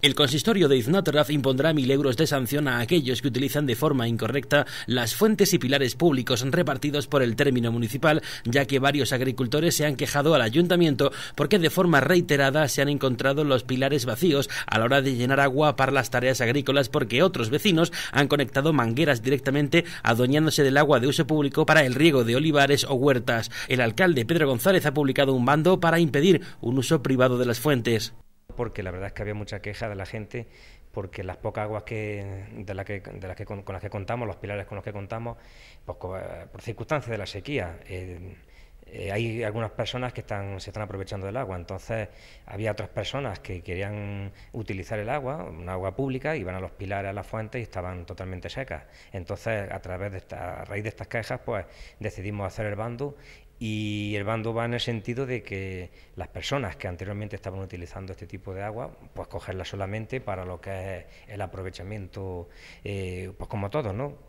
El consistorio de Iznatraf impondrá mil euros de sanción a aquellos que utilizan de forma incorrecta las fuentes y pilares públicos repartidos por el término municipal, ya que varios agricultores se han quejado al ayuntamiento porque de forma reiterada se han encontrado los pilares vacíos a la hora de llenar agua para las tareas agrícolas porque otros vecinos han conectado mangueras directamente adueñándose del agua de uso público para el riego de olivares o huertas. El alcalde Pedro González ha publicado un bando para impedir un uso privado de las fuentes porque la verdad es que había mucha queja de la gente porque las pocas aguas que, de que, de las que con, las que contamos, los pilares con los que contamos, pues, eh, por circunstancias de la sequía, eh, eh, hay algunas personas que están, se están aprovechando del agua. Entonces, había otras personas que querían utilizar el agua, ...una agua pública, iban a los pilares, a la fuentes y estaban totalmente secas. Entonces, a través de esta, a raíz de estas cajas... pues decidimos hacer el bando y el bando va en el sentido de que las personas que anteriormente estaban utilizando este tipo de agua, pues cogerla solamente para lo que es el aprovechamiento, eh, pues como todo, ¿no?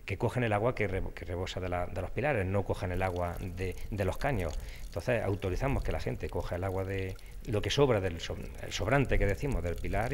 que, cogen el agua que, rebosa de, los pilares, no cogen el agua de, los caños. Entonces autorizamos que la gente coja el agua de lo que sobra del el sobrante que decimos del pilar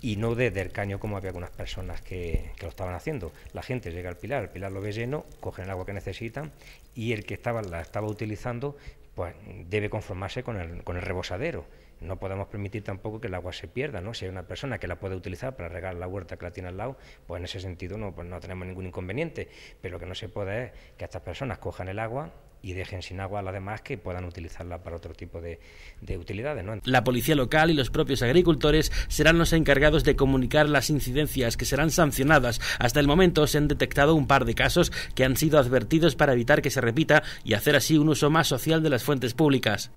y, no de del caño como había algunas personas que, lo estaban haciendo. La gente llega al pilar, el pilar lo ve lleno, cogen el agua que necesitan y el que estaba, la estaba utilizando pues debe conformarse con el, con el rebosadero no podemos permitir tampoco que el agua se pierda, ¿no? Si hay una persona que la puede utilizar para regar la huerta que la tiene al lado, pues en ese sentido no, pues no tenemos ningún inconveniente. Pero lo que no se puede es que estas personas cojan el agua y dejen sin agua a las demás que puedan utilizarla para otro tipo de, de utilidades. ¿no? La policía local y los propios agricultores serán los encargados de comunicar las incidencias que serán sancionadas. Hasta el momento se han detectado un par de casos que han sido advertidos para evitar que se repita y hacer así un uso más social de las fuentes públicas.